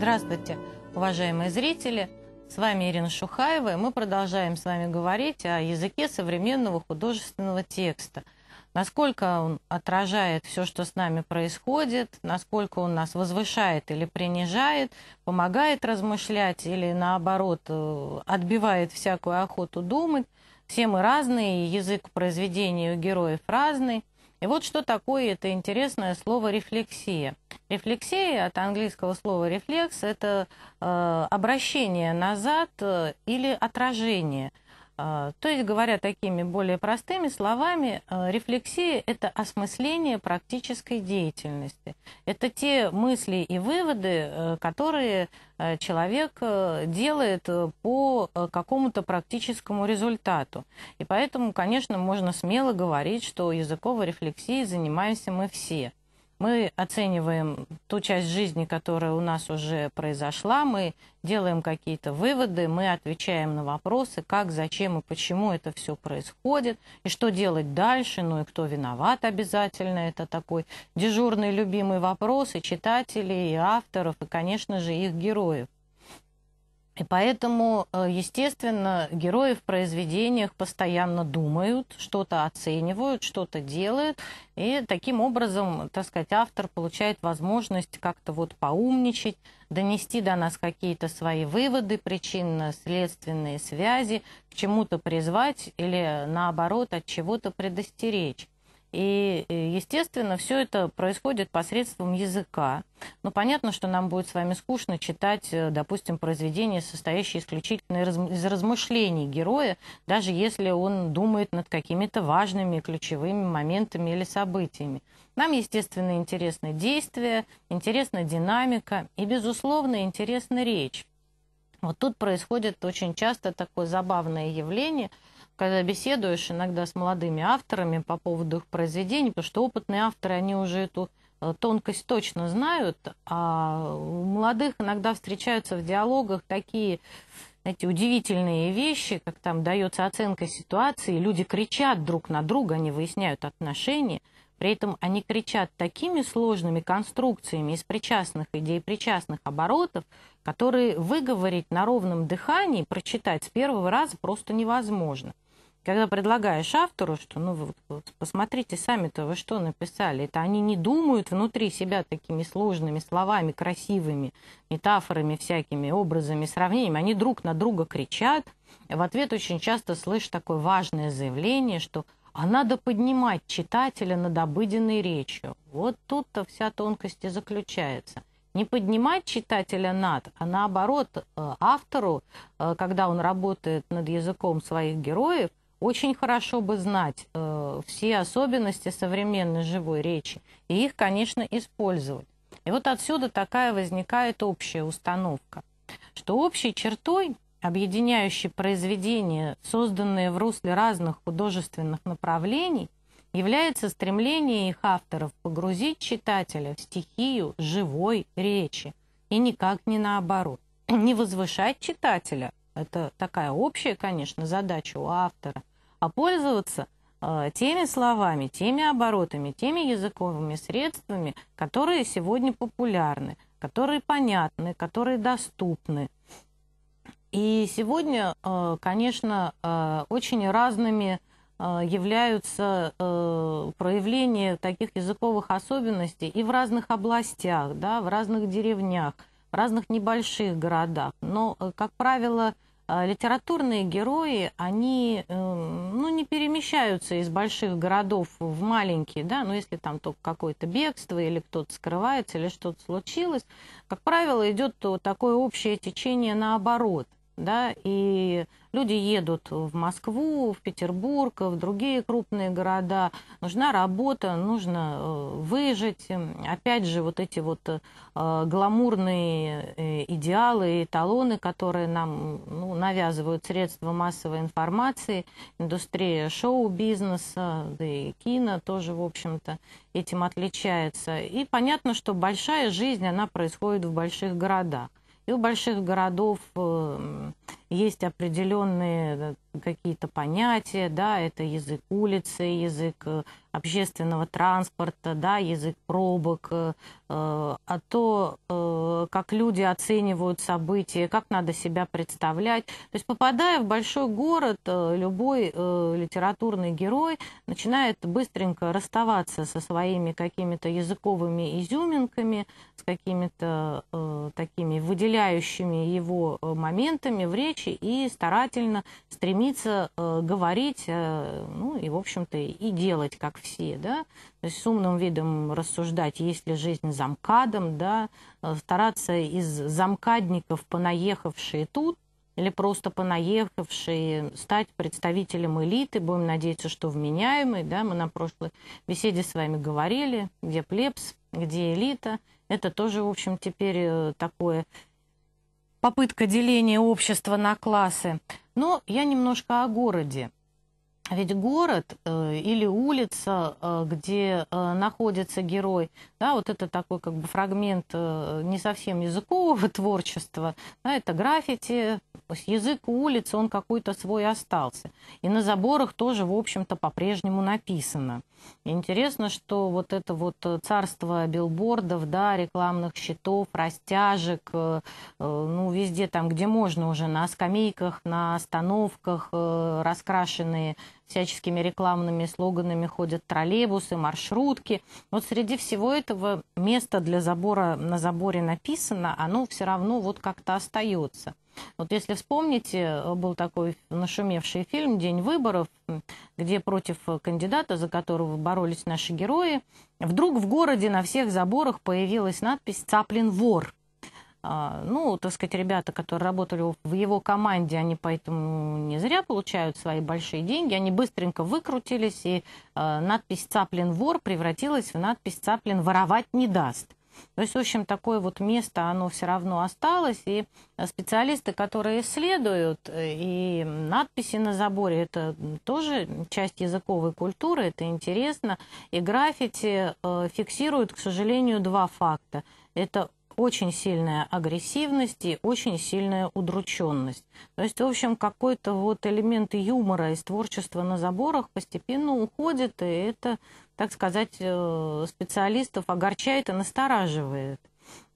Здравствуйте, уважаемые зрители! С вами Ирина Шухаева, и мы продолжаем с вами говорить о языке современного художественного текста. Насколько он отражает все, что с нами происходит, насколько он нас возвышает или принижает, помогает размышлять или, наоборот, э, отбивает всякую охоту думать. Все мы разные, язык произведения у героев разный – и вот что такое это интересное слово «рефлексия». Рефлексия от английского слова «рефлекс» – это э, обращение назад э, или отражение – а, то есть, говоря такими более простыми словами, а, рефлексия – это осмысление практической деятельности. Это те мысли и выводы, э, которые э, человек э, делает по какому-то практическому результату. И поэтому, конечно, можно смело говорить, что языковой рефлексией занимаемся мы все – мы оцениваем ту часть жизни, которая у нас уже произошла, мы делаем какие-то выводы, мы отвечаем на вопросы, как, зачем и почему это все происходит, и что делать дальше, ну и кто виноват обязательно. Это такой дежурный любимый вопрос и читателей, и авторов, и, конечно же, их героев. И поэтому, э, естественно, герои в произведениях постоянно думают, что-то оценивают, что-то делают. И таким образом, так сказать, автор получает возможность как-то вот поумничать, донести до нас какие-то свои выводы, причинно-следственные связи, к чему-то призвать или, наоборот, от чего-то предостеречь. И, э, естественно, все это происходит посредством языка. Но ну, понятно, что нам будет с вами скучно читать, э, допустим, произведение, состоящее исключительно из размышлений героя, даже если он думает над какими-то важными ключевыми моментами или событиями. Нам, естественно, интересны действия, интересна динамика и, безусловно, интересна речь. Вот тут происходит очень часто такое забавное явление – когда беседуешь иногда с молодыми авторами по поводу их произведений, потому что опытные авторы, они уже эту э, тонкость точно знают, а у молодых иногда встречаются в диалогах такие знаете, удивительные вещи, как там дается оценка ситуации, люди кричат друг на друга, они выясняют отношения, при этом они кричат такими сложными конструкциями из причастных идей, причастных оборотов, которые выговорить на ровном дыхании, прочитать с первого раза просто невозможно. Когда предлагаешь автору, что ну вы вот, посмотрите сами-то вы что написали, это они не думают внутри себя такими сложными словами, красивыми метафорами всякими, образами, сравнениями, они друг на друга кричат. В ответ очень часто слышишь такое важное заявление, что а надо поднимать читателя над обыденной речью. Вот тут-то вся тонкость и заключается. Не поднимать читателя над, а наоборот, э, автору, э, когда он работает над языком своих героев, очень хорошо бы знать э, все особенности современной живой речи и их, конечно, использовать. И вот отсюда такая возникает общая установка, что общей чертой, объединяющей произведения, созданные в русле разных художественных направлений, является стремление их авторов погрузить читателя в стихию живой речи, и никак не наоборот. Не возвышать читателя, это такая общая, конечно, задача у автора, а пользоваться а, теми словами, теми оборотами, теми языковыми средствами, которые сегодня популярны, которые понятны, которые доступны. И сегодня, а, конечно, а, очень разными являются проявления таких языковых особенностей и в разных областях, да, в разных деревнях, в разных небольших городах. Но, как правило, а, литературные герои, они эм, ну, не перемещаются из больших городов в маленькие, да, но ну, если там только какое-то бегство или кто-то скрывается или что-то случилось, как правило, идет такое общее течение наоборот – да, и люди едут в Москву, в Петербург, в другие крупные города. Нужна работа, нужно э, выжить. Опять же, вот эти вот э, гламурные э, идеалы и эталоны, которые нам ну, навязывают средства массовой информации, индустрия шоу-бизнеса, да и кино тоже, в общем-то, этим отличается. И понятно, что большая жизнь, она происходит в больших городах. И у больших городов э, есть определенные э, какие-то понятия, да, это язык улицы, язык э, общественного транспорта, да, язык пробок, э, э, а то, как люди оценивают события, как надо себя представлять. То есть, попадая в большой город, любой литературный герой начинает быстренько расставаться со своими какими-то языковыми изюминками, с какими-то такими выделяющими его моментами в речи и старательно стремиться стремиться э, говорить, э, ну и, в общем-то, и делать, как все, да, то есть с умным видом рассуждать, есть ли жизнь замкадом, да, э, стараться из замкадников, понаехавшие тут, или просто понаехавшие, стать представителем элиты, будем надеяться, что вменяемый, да, мы на прошлой беседе с вами говорили, где плебс, где элита, это тоже, в общем, теперь э, такое попытка деления общества на классы. Но я немножко о городе. Ведь город э, или улица, э, где э, находится герой, да, вот это такой как бы фрагмент э, не совсем языкового творчества, да, это граффити, есть язык улицы, он какой-то свой остался. И на заборах тоже, в общем-то, по-прежнему написано. Интересно, что вот это вот э, царство билбордов, да, рекламных щитов, растяжек, э, э, ну, везде там, где можно уже, на скамейках, на остановках, э, раскрашенные всяческими рекламными слоганами ходят троллейбусы, маршрутки. Вот среди всего этого место для забора на заборе написано, оно все равно вот как-то остается. Вот если вспомните, э, был такой нашумевший фильм «День выборов», где против кандидата, за которого боролись наши герои, вдруг в городе на всех заборах появилась надпись «Цаплин вор». А, ну, так сказать, ребята, которые работали в его команде, они поэтому не зря получают свои большие деньги. Они быстренько выкрутились, и э, надпись «Цаплин вор» превратилась в надпись «Цаплин воровать не даст». То есть, в общем, такое вот место, оно все равно осталось, и э, специалисты, которые исследуют, э, и надписи на заборе, это тоже часть языковой культуры, это интересно, и граффити э, фиксируют, к сожалению, два факта. Это очень сильная агрессивность и очень сильная удрученность. То есть, в общем, какой-то вот элемент юмора из творчества на заборах постепенно уходит, и это так сказать, э, специалистов огорчает и настораживает.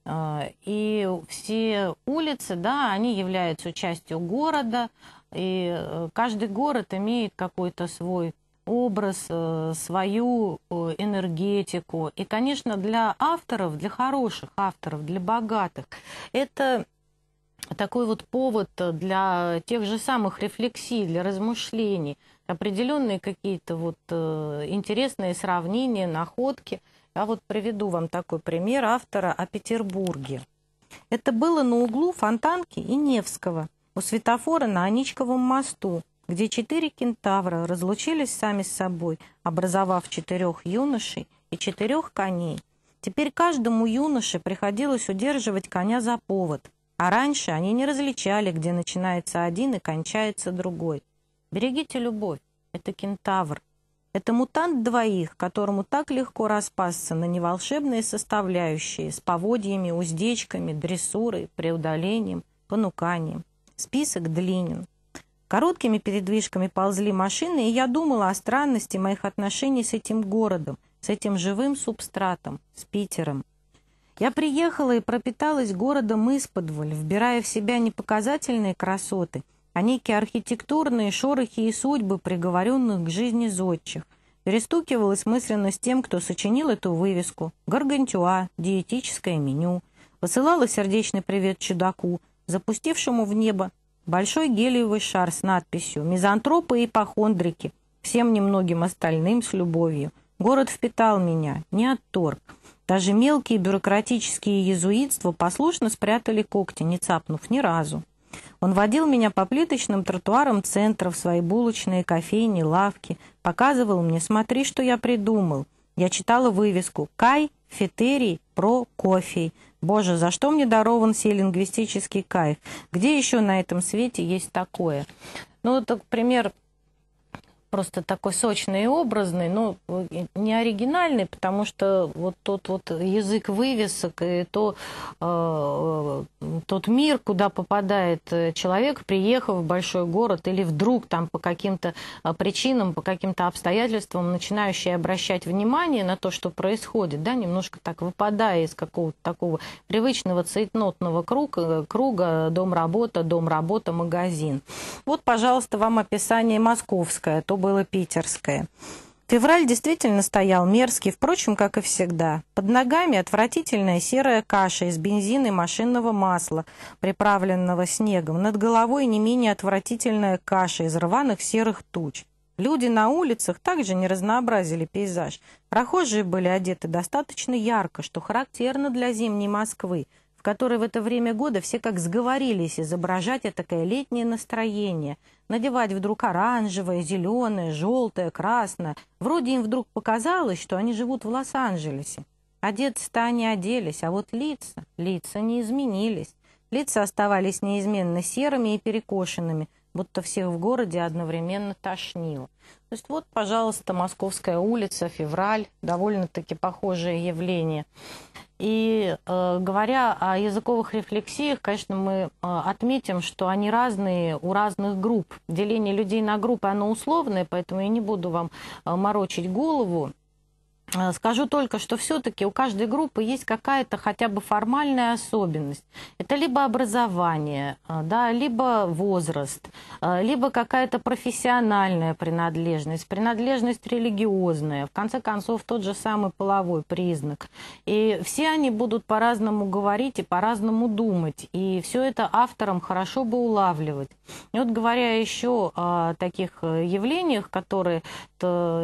Э, и все улицы, да, они являются частью города, и э, каждый город имеет какой-то свой образ, свою энергетику. И, конечно, для авторов, для хороших авторов, для богатых, это такой вот повод для тех же самых рефлексий, для размышлений – определенные какие-то вот э, интересные сравнения, находки. Я вот приведу вам такой пример автора о Петербурге. Это было на углу Фонтанки и Невского, у светофора на Аничковом мосту, где четыре кентавра разлучились сами с собой, образовав четырех юношей и четырех коней. Теперь каждому юноше приходилось удерживать коня за повод, а раньше они не различали, где начинается один и кончается другой. Берегите любовь. Это кентавр. Это мутант двоих, которому так легко распасться на неволшебные составляющие с поводьями, уздечками, дрессурой, преодолением, понуканием. Список длинен. Короткими передвижками ползли машины, и я думала о странности моих отношений с этим городом, с этим живым субстратом, с Питером. Я приехала и пропиталась городом из исподволь, вбирая в себя непоказательные красоты – а некие архитектурные шорохи и судьбы приговоренных к жизни зодчих. Перестукивалась мысленно с тем, кто сочинил эту вывеску. Гаргантюа, диетическое меню. Посылала сердечный привет чудаку, запустившему в небо большой гелиевый шар с надписью «Мизантропы и похондрики. Всем немногим остальным с любовью. Город впитал меня, не отторг». Даже мелкие бюрократические езуитства послушно спрятали когти, не цапнув ни разу. Он водил меня по плиточным тротуарам центра в свои булочные, кофейни, лавки. Показывал мне, смотри, что я придумал. Я читала вывеску «Кай, фетерий, про кофе». Боже, за что мне дарован сей лингвистический кайф? Где еще на этом свете есть такое? Ну, так пример просто такой сочный и образный, но э, не оригинальный, потому что вот тот вот язык вывесок и то, э, э тот мир, куда попадает э, человек, приехав в большой город или вдруг там по каким-то причинам, по каким-то обстоятельствам, начинающий обращать внимание на то, что происходит, да, немножко так выпадая из какого-то такого привычного цейтнотного круга, круга дом-работа, дом-работа, магазин. Вот, пожалуйста, вам описание московское, а то было питерское. Февраль действительно стоял мерзкий, впрочем, как и всегда. Под ногами отвратительная серая каша из бензина и машинного масла, приправленного снегом. Над головой не менее отвратительная каша из рваных серых туч. Люди на улицах также не разнообразили пейзаж. Прохожие были одеты достаточно ярко, что характерно для зимней Москвы – которые в это время года все как сговорились изображать такое летнее настроение, надевать вдруг оранжевое, зеленое, желтое, красное. Вроде им вдруг показалось, что они живут в Лос-Анджелесе. Одеться-то они оделись, а вот лица, лица не изменились. Лица оставались неизменно серыми и перекошенными – будто всех в городе одновременно тошнило. То есть вот, пожалуйста, Московская улица, февраль, довольно-таки похожее явление. И э, говоря о языковых рефлексиях, конечно, мы э, отметим, что они разные у разных групп. Деление людей на группы, оно условное, поэтому я не буду вам э, морочить голову Э, скажу только, что все-таки у каждой группы есть какая-то хотя бы формальная особенность. Это либо образование, э, да, либо возраст, э, либо какая-то профессиональная принадлежность, принадлежность религиозная, в конце концов тот же самый половой признак. И все они будут по-разному говорить и по-разному думать, и все это авторам хорошо бы улавливать. И вот говоря еще о таких явлениях, которые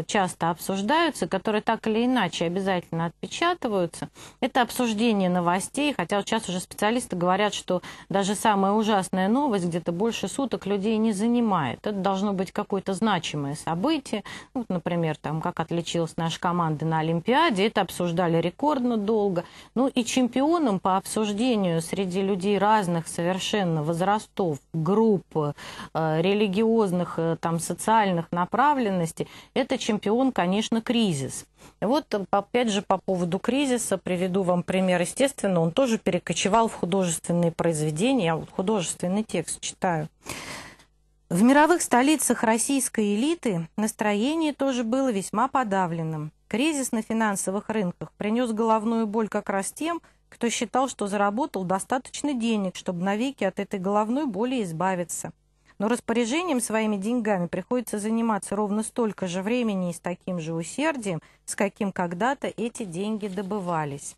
часто обсуждаются, которые так или или иначе обязательно отпечатываются. Это обсуждение новостей, хотя вот сейчас уже специалисты говорят, что даже самая ужасная новость где-то больше суток людей не занимает. Это должно быть какое-то значимое событие. Ну, вот, например, там, как отличилась наша команда на Олимпиаде, это обсуждали рекордно долго. Ну и чемпионом по обсуждению среди людей разных совершенно возрастов, групп, э, религиозных, э, там, социальных направленностей, это чемпион, конечно, кризис. Вот э, опять же по поводу кризиса приведу вам пример. Естественно, он тоже перекочевал в художественные произведения. Я вот художественный текст читаю. В мировых столицах российской элиты настроение тоже было весьма подавленным. Кризис на финансовых рынках принес головную боль как раз тем, кто считал, что заработал достаточно денег, чтобы навеки от этой головной боли избавиться. Но распоряжением своими деньгами приходится заниматься ровно столько же времени и с таким же усердием, с каким когда-то эти деньги добывались.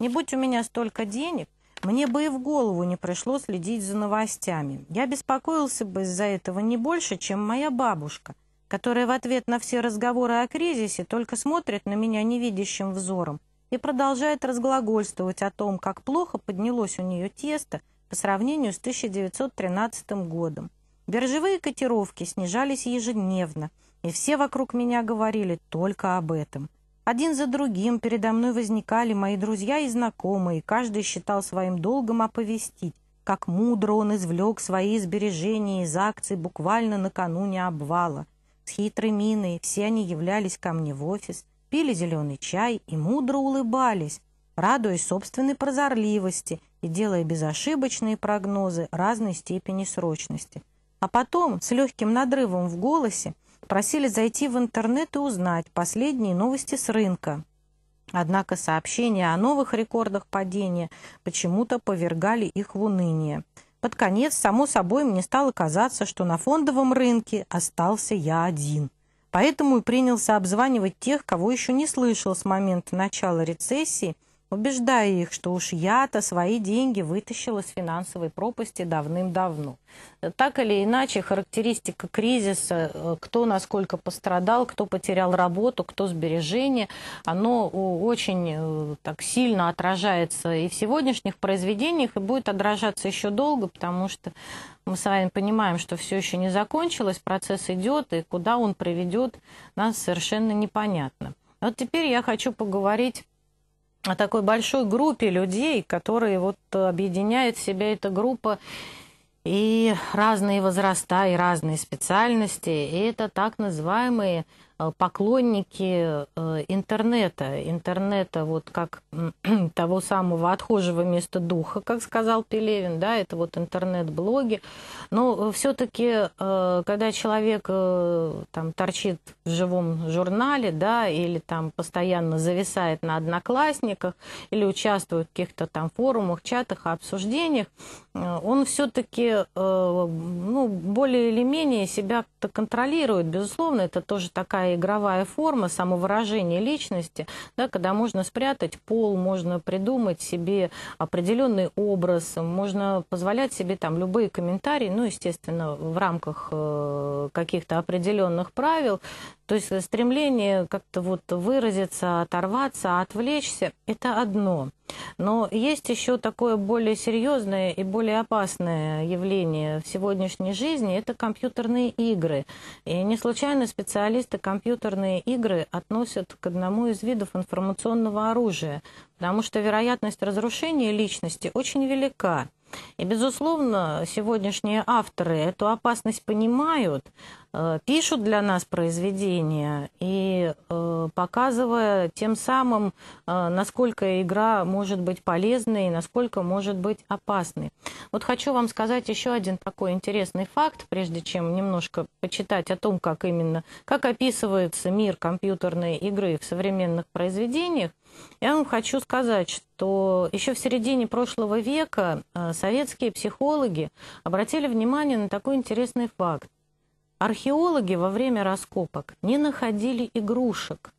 Не будь у меня столько денег, мне бы и в голову не пришло следить за новостями. Я беспокоился бы из-за этого не больше, чем моя бабушка, которая в ответ на все разговоры о кризисе только смотрит на меня невидящим взором и продолжает разглагольствовать о том, как плохо поднялось у нее тесто по сравнению с 1913 годом. Биржевые котировки снижались ежедневно, и все вокруг меня говорили только об этом. Один за другим передо мной возникали мои друзья и знакомые, и каждый считал своим долгом оповестить, как мудро он извлек свои сбережения из акций буквально накануне обвала. С хитрой миной все они являлись ко мне в офис, пили зеленый чай и мудро улыбались, радуясь собственной прозорливости и делая безошибочные прогнозы разной степени срочности – а потом, с легким надрывом в голосе, просили зайти в интернет и узнать последние новости с рынка. Однако сообщения о новых рекордах падения почему-то повергали их в уныние. Под конец, само собой, мне стало казаться, что на фондовом рынке остался я один. Поэтому и принялся обзванивать тех, кого еще не слышал с момента начала рецессии – убеждая их, что уж я-то свои деньги вытащила с финансовой пропасти давным-давно. Так или иначе, характеристика кризиса, э, кто насколько пострадал, кто потерял работу, кто сбережения, оно э, очень э, так сильно отражается и в сегодняшних произведениях, и будет отражаться еще долго, потому что мы с вами понимаем, что все еще не закончилось, процесс идет, и куда он приведет, нас совершенно непонятно. Вот теперь я хочу поговорить о такой большой группе людей, которые вот объединяет в себя эта группа и разные возраста, и разные специальности. И это так называемые Э, поклонники э, интернета, интернета вот как того самого отхожего места духа, как сказал Пелевин, да, это вот интернет-блоги. Но э, все-таки, когда человек там торчит в живом журнале, да, или там постоянно зависает на одноклассниках, или участвует в каких-то там форумах, чатах, обсуждениях, Э, он все-таки э, ну, более или менее себя то контролирует. Безусловно, это тоже такая игровая форма самовыражения личности, да, когда можно спрятать пол, можно придумать себе определенный образ, можно позволять себе там любые комментарии, ну, естественно, в рамках э, каких-то определенных правил. То есть стремление как-то вот выразиться, оторваться, отвлечься – это одно – но есть еще такое более серьезное и более опасное явление в сегодняшней жизни – это компьютерные игры. И не случайно специалисты компьютерные игры относят к одному из видов информационного оружия, потому что вероятность разрушения личности очень велика. И, безусловно, сегодняшние авторы эту опасность понимают, э, пишут для нас произведения и э, показывая тем самым, э, насколько игра может быть полезной и насколько может быть опасной. Вот хочу вам сказать еще один такой интересный факт, прежде чем немножко почитать о том, как именно, как описывается мир компьютерной игры в современных произведениях. Я вам хочу сказать, что еще в середине прошлого века э, советские психологи обратили внимание на такой интересный факт. Археологи во время раскопок не находили игрушек.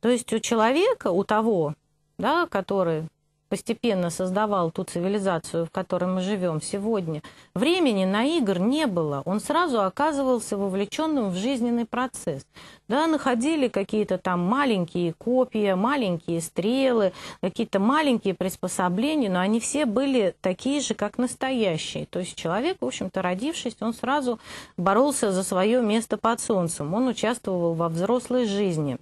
То есть у человека, у того, да, который постепенно создавал ту цивилизацию, в которой мы живем сегодня, времени на игр не было. Он сразу оказывался вовлеченным в жизненный процесс. Да, находили какие-то там маленькие копья, маленькие стрелы, какие-то маленькие приспособления, но они все были такие же, как настоящие. То есть человек, в общем-то, родившись, он сразу боролся за свое место под солнцем. Он участвовал во взрослой жизни.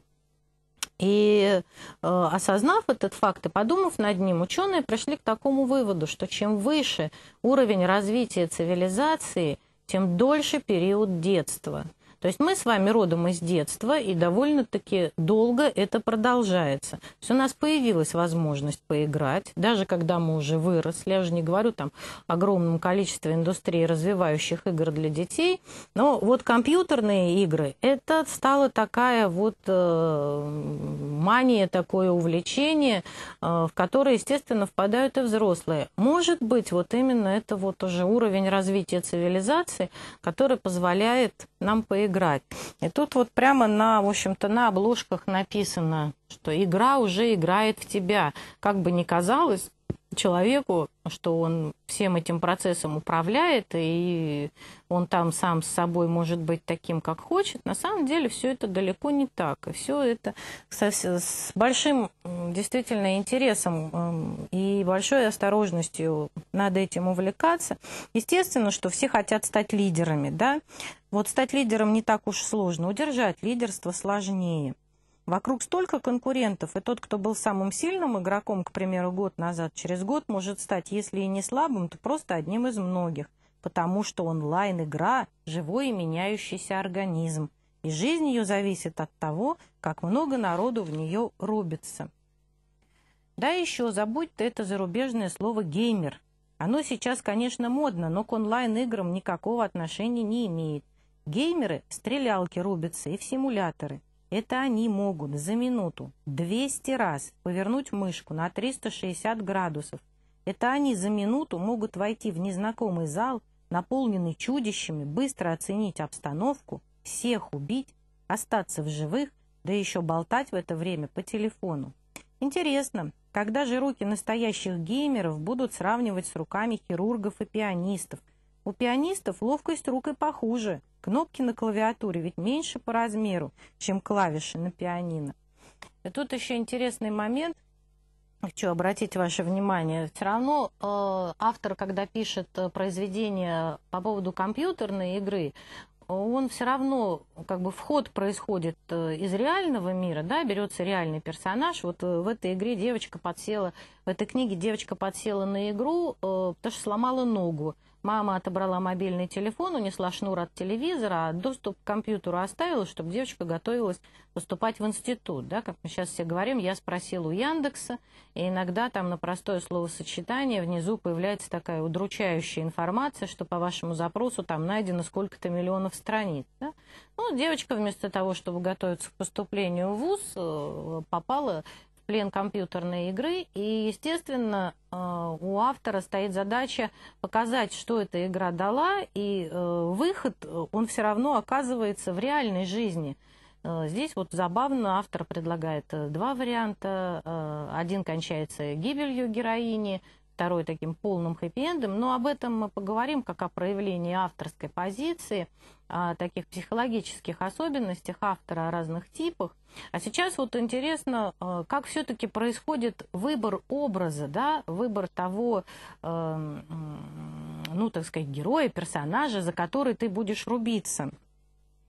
И э, осознав этот факт и подумав над ним, ученые пришли к такому выводу, что чем выше уровень развития цивилизации, тем дольше период детства. То есть мы с вами родом из детства, и довольно-таки долго это продолжается. То есть у нас появилась возможность поиграть, даже когда мы уже выросли, я же не говорю там огромном количестве индустрии развивающих игр для детей, но вот компьютерные игры, это стало такая вот э, мания, такое увлечение, э, в которое, естественно, впадают и взрослые. Может быть, вот именно это вот уже уровень развития цивилизации, который позволяет нам поиграть играть. И тут вот прямо на, в общем-то, на обложках написано, что игра уже играет в тебя. Как бы ни казалось, человеку, что он всем этим процессом управляет, и он там сам с собой может быть таким, как хочет, на самом деле все это далеко не так. И все это со, с большим действительно интересом эм, и большой осторожностью надо этим увлекаться. Естественно, что все хотят стать лидерами, да. Вот стать лидером не так уж сложно, удержать лидерство сложнее – Вокруг столько конкурентов, и тот, кто был самым сильным игроком, к примеру, год назад, через год может стать, если и не слабым, то просто одним из многих, потому что онлайн-игра – живой и меняющийся организм, и жизнь ее зависит от того, как много народу в нее рубится. Да еще забудь это зарубежное слово «геймер». Оно сейчас, конечно, модно, но к онлайн-играм никакого отношения не имеет. Геймеры стрелялки рубятся и в симуляторы. Это они могут за минуту 200 раз повернуть мышку на 360 градусов. Это они за минуту могут войти в незнакомый зал, наполненный чудищами, быстро оценить обстановку, всех убить, остаться в живых, да еще болтать в это время по телефону. Интересно, когда же руки настоящих геймеров будут сравнивать с руками хирургов и пианистов – у пианистов ловкость рук и похуже. Кнопки на клавиатуре ведь меньше по размеру, чем клавиши на пианино. И тут еще интересный момент. Хочу обратить ваше внимание. Все равно э, автор, когда пишет э, произведение по поводу компьютерной игры, он все равно, как бы вход происходит э, из реального мира, да, берется реальный персонаж. Вот э, в этой игре девочка подсела, в этой книге девочка подсела на игру, потому что сломала ногу. Мама отобрала мобильный телефон, унесла шнур от телевизора, а доступ к компьютеру оставила, чтобы девочка готовилась поступать в институт. Да? Как мы сейчас все говорим, я спросила у Яндекса, и иногда там на простое словосочетание внизу появляется такая удручающая информация, что по вашему запросу там найдено сколько-то миллионов страниц. Да? Ну, девочка вместо того, чтобы готовиться к поступлению в ВУЗ, э, попала плен компьютерной игры, и, естественно, э, у автора стоит задача показать, что эта игра дала, и э, выход, э, он все равно оказывается в реальной жизни. Здесь вот забавно автор предлагает два варианта. Один кончается гибелью героини, второй таким полным хэппи-эндом, но об этом мы поговорим как о проявлении авторской позиции, о таких психологических особенностях автора о разных типах. А сейчас вот интересно, э, как все-таки происходит выбор образа, да, выбор того, э, ну, так сказать, героя, персонажа, за который ты будешь рубиться.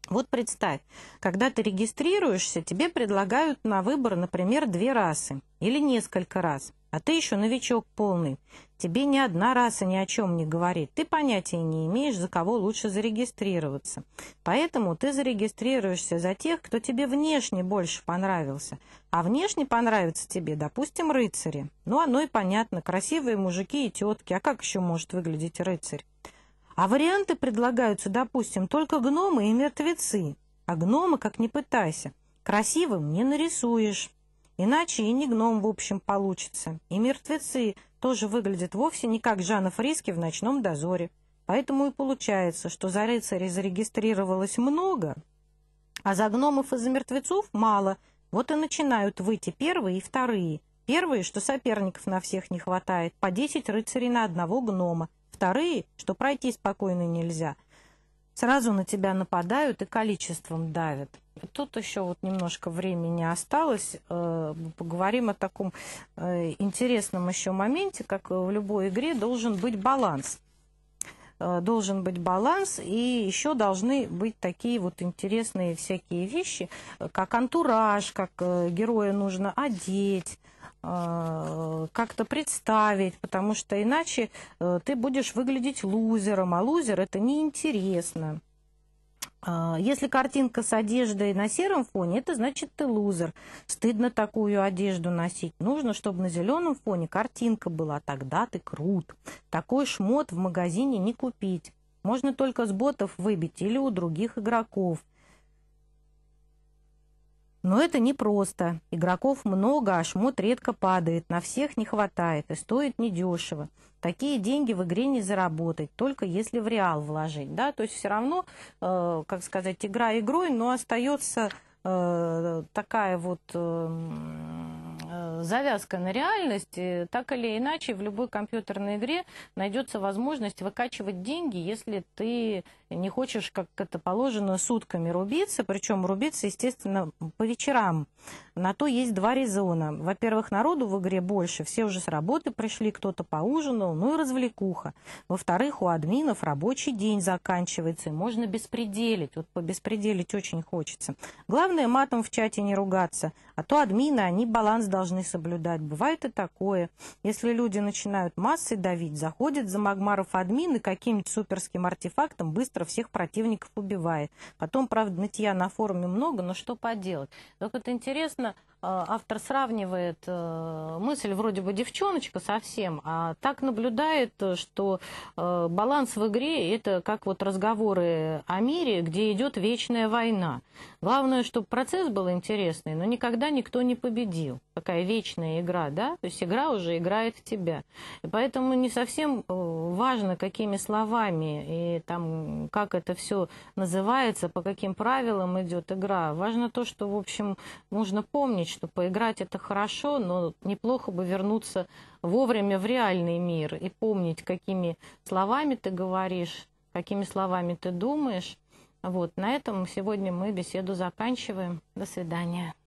Вот представь, когда ты регистрируешься, тебе предлагают на выбор, например, две расы или несколько раз. А ты еще новичок полный. Тебе ни одна раса ни о чем не говорит. Ты понятия не имеешь, за кого лучше зарегистрироваться. Поэтому ты зарегистрируешься за тех, кто тебе внешне больше понравился. А внешне понравится тебе, допустим, рыцари. Ну, оно и понятно. Красивые мужики и тетки. А как еще может выглядеть рыцарь? А варианты предлагаются, допустим, только гномы и мертвецы. А гномы, как ни пытайся, красивым не нарисуешь. Иначе и не гном в общем получится. И мертвецы тоже выглядят вовсе не как Жанна Фриски в ночном дозоре. Поэтому и получается, что за рыцарей зарегистрировалось много, а за гномов и за мертвецов мало. Вот и начинают выйти первые и вторые. Первые, что соперников на всех не хватает, по десять рыцарей на одного гнома. Вторые, что пройти спокойно нельзя – сразу на тебя нападают и количеством давят. Тут еще вот немножко времени осталось. Э, поговорим о таком э, интересном еще моменте, как в любой игре должен быть баланс. Э, должен быть баланс, и еще должны быть такие вот интересные всякие вещи, как антураж, как героя нужно одеть, Э, как-то представить, потому что иначе э, ты будешь выглядеть лузером, а лузер это неинтересно. А, если картинка с одеждой на сером фоне, это значит ты лузер. Стыдно такую одежду носить. Нужно, чтобы на зеленом фоне картинка была, тогда ты крут. Такой шмот в магазине не купить. Можно только с ботов выбить или у других игроков – но это непросто. Игроков много, а шмот редко падает, на всех не хватает и стоит недешево. Такие деньги в игре не заработать, только если в реал вложить. Да? То есть все равно, э, как сказать, игра игрой, но остается э, такая вот... Э, завязка на реальность, так или иначе в любой компьютерной игре найдется возможность выкачивать деньги, если ты не хочешь, как это положено, сутками рубиться, причем рубиться, естественно, по вечерам. На то есть два резона. Во-первых, народу в игре больше, все уже с работы пришли, кто-то поужинал, ну и развлекуха. Во-вторых, у админов рабочий день заканчивается, и можно беспределить. Вот по беспределить очень хочется. Главное, матом в чате не ругаться, а то админы, они баланс должны соблюдать. Бывает и такое. Если люди начинают массы давить, заходит за магмаров админ и каким-нибудь суперским артефактом быстро всех противников убивает. Потом, правда, нытья на форуме много, но что поделать. Так вот интересно, femmes Э, автор сравнивает э, мысль вроде бы девчоночка совсем, а так наблюдает, что э, баланс в игре это как вот разговоры о мире, где идет вечная война. Главное, чтобы процесс был интересный, но никогда никто не победил. Такая вечная игра, да? То есть игра уже играет в тебя. И поэтому не совсем важно, какими словами и там, как это все называется, по каким правилам идет игра. Важно то, что, в общем, нужно помнить, что поиграть это хорошо, но неплохо бы вернуться вовремя в реальный мир и помнить, какими словами ты говоришь, какими словами ты думаешь. Вот, на этом сегодня мы беседу заканчиваем. До свидания.